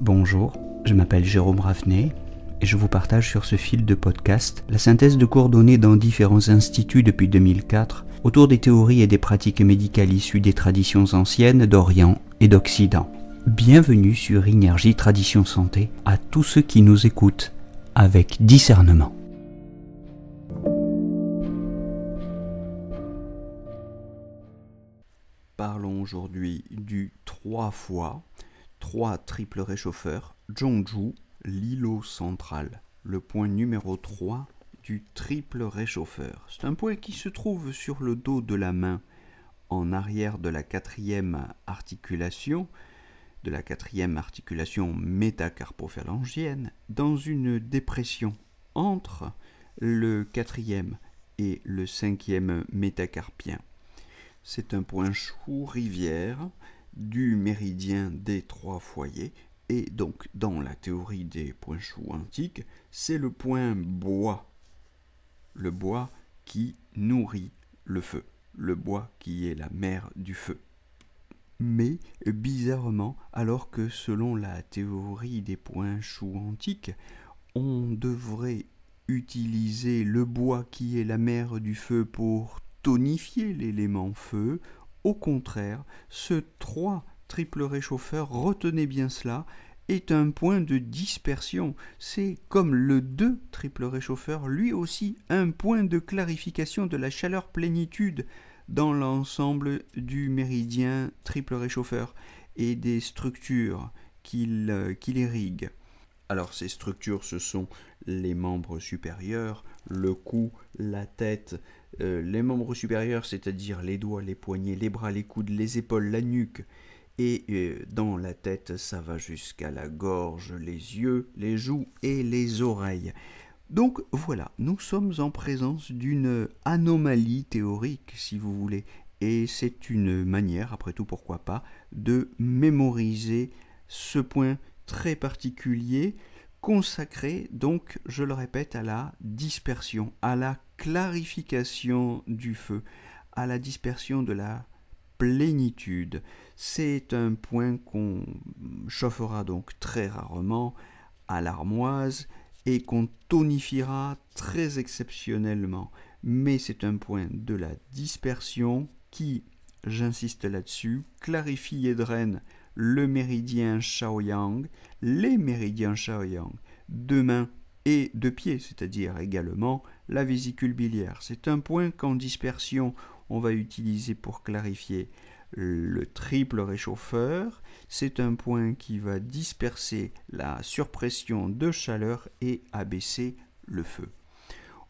Bonjour, je m'appelle Jérôme Ravenet et je vous partage sur ce fil de podcast la synthèse de cours dans différents instituts depuis 2004 autour des théories et des pratiques médicales issues des traditions anciennes d'Orient et d'Occident. Bienvenue sur Inergie Tradition Santé à tous ceux qui nous écoutent avec discernement. Parlons aujourd'hui du trois fois 3 triple réchauffeurs. Jongju, l'îlot central, le point numéro 3 du triple réchauffeur. C'est un point qui se trouve sur le dos de la main, en arrière de la quatrième articulation, de la quatrième articulation métacarpophalangienne, dans une dépression entre le quatrième et le cinquième métacarpien. C'est un point chou rivière du méridien des trois foyers, et donc dans la théorie des points chauds antiques, c'est le point bois, le bois qui nourrit le feu, le bois qui est la mère du feu. Mais bizarrement, alors que selon la théorie des points chauds antiques, on devrait utiliser le bois qui est la mère du feu pour tonifier l'élément feu, au contraire, ce 3 triple réchauffeur, retenez bien cela, est un point de dispersion. C'est comme le 2 triple réchauffeur, lui aussi un point de clarification de la chaleur plénitude dans l'ensemble du méridien triple réchauffeur et des structures qu'il euh, les irrigue. Alors ces structures, ce sont les membres supérieurs, le cou, la tête, euh, les membres supérieurs, c'est-à-dire les doigts, les poignets, les bras, les coudes, les épaules, la nuque. Et euh, dans la tête, ça va jusqu'à la gorge, les yeux, les joues et les oreilles. Donc voilà, nous sommes en présence d'une anomalie théorique, si vous voulez, et c'est une manière, après tout pourquoi pas, de mémoriser ce point très particulier, consacré donc, je le répète, à la dispersion, à la clarification du feu, à la dispersion de la plénitude. C'est un point qu'on chauffera donc très rarement à l'armoise et qu'on tonifiera très exceptionnellement. Mais c'est un point de la dispersion qui, j'insiste là-dessus, clarifie et draine le méridien Shaoyang, les méridiens Shaoyang, de main et de pied, c'est-à-dire également la vésicule biliaire. C'est un point qu'en dispersion on va utiliser pour clarifier le triple réchauffeur. C'est un point qui va disperser la surpression de chaleur et abaisser le feu.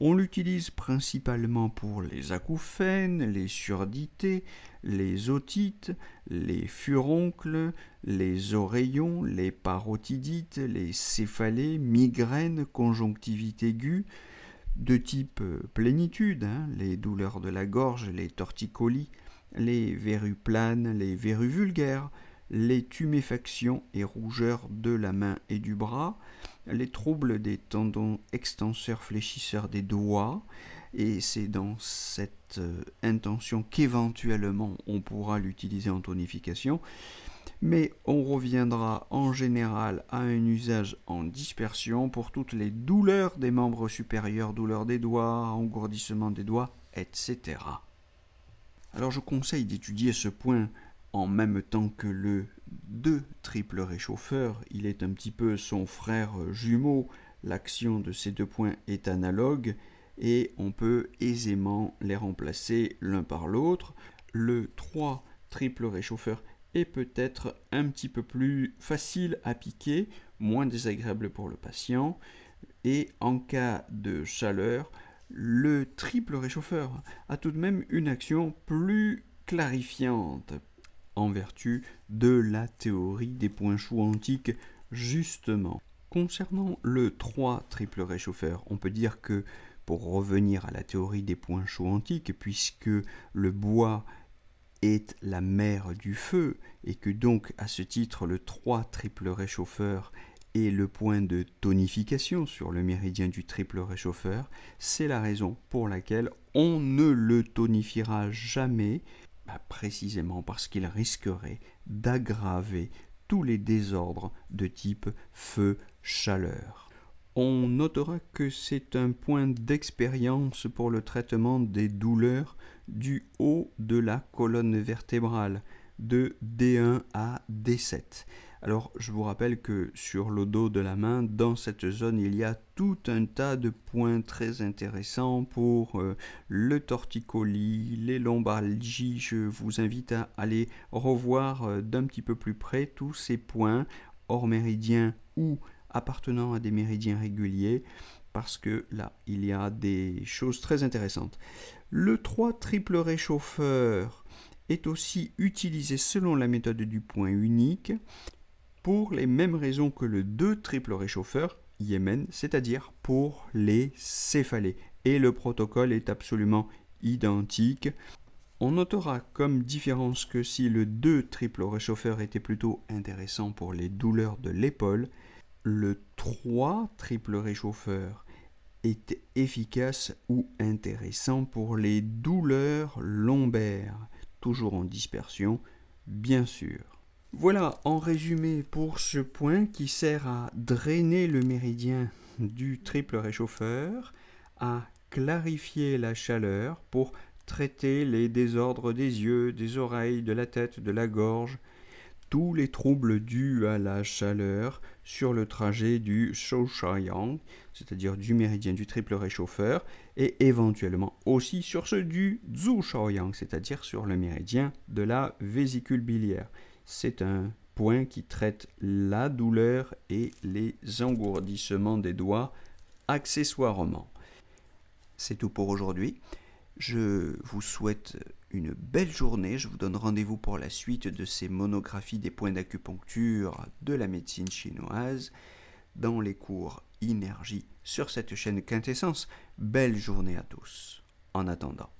On l'utilise principalement pour les acouphènes, les surdités, les otites, les furoncles, les oreillons, les parotidites, les céphalées, migraines, conjonctivite aiguë, de type plénitude, hein, les douleurs de la gorge, les torticolis, les verrues planes, les verrues vulgaires, les tuméfactions et rougeurs de la main et du bras, les troubles des tendons extenseurs fléchisseurs des doigts, et c'est dans cette euh, intention qu'éventuellement on pourra l'utiliser en tonification, mais on reviendra en général à un usage en dispersion pour toutes les douleurs des membres supérieurs, douleurs des doigts, engourdissement des doigts, etc. Alors je conseille d'étudier ce point en même temps que le 2 triple réchauffeur, il est un petit peu son frère jumeau, l'action de ces deux points est analogue et on peut aisément les remplacer l'un par l'autre. Le 3 triple réchauffeur est peut-être un petit peu plus facile à piquer, moins désagréable pour le patient, et en cas de chaleur, le triple réchauffeur a tout de même une action plus clarifiante, en vertu de la théorie des points chauds antiques, justement. Concernant le 3 triple réchauffeur, on peut dire que, pour revenir à la théorie des points chauds antiques, puisque le bois est la mère du feu, et que donc à ce titre le 3 triple réchauffeur est le point de tonification sur le méridien du triple réchauffeur, c'est la raison pour laquelle on ne le tonifiera jamais précisément parce qu'il risquerait d'aggraver tous les désordres de type feu, chaleur. On notera que c'est un point d'expérience pour le traitement des douleurs du haut de la colonne vertébrale, de D1 à D7. Alors je vous rappelle que sur le dos de la main, dans cette zone, il y a tout un tas de points très intéressants pour euh, le torticolis, les lombalgies. Je vous invite à aller revoir euh, d'un petit peu plus près tous ces points hors méridien ou appartenant à des méridiens réguliers parce que là, il y a des choses très intéressantes. Le 3 triple réchauffeur est aussi utilisé selon la méthode du point unique pour les mêmes raisons que le 2 triple réchauffeur Yémen, c'est-à-dire pour les céphalées. Et le protocole est absolument identique. On notera comme différence que si le 2 triple réchauffeur était plutôt intéressant pour les douleurs de l'épaule, le 3 triple réchauffeur est efficace ou intéressant pour les douleurs lombaires, toujours en dispersion, bien sûr. Voilà en résumé pour ce point qui sert à drainer le méridien du triple réchauffeur, à clarifier la chaleur pour traiter les désordres des yeux, des oreilles, de la tête, de la gorge, tous les troubles dus à la chaleur sur le trajet du yang c'est-à-dire du méridien du triple réchauffeur, et éventuellement aussi sur ceux du Zhu c'est-à-dire sur le méridien de la vésicule biliaire. C'est un point qui traite la douleur et les engourdissements des doigts accessoirement. C'est tout pour aujourd'hui. Je vous souhaite une belle journée. Je vous donne rendez-vous pour la suite de ces monographies des points d'acupuncture de la médecine chinoise dans les cours Énergie sur cette chaîne Quintessence. Belle journée à tous. En attendant.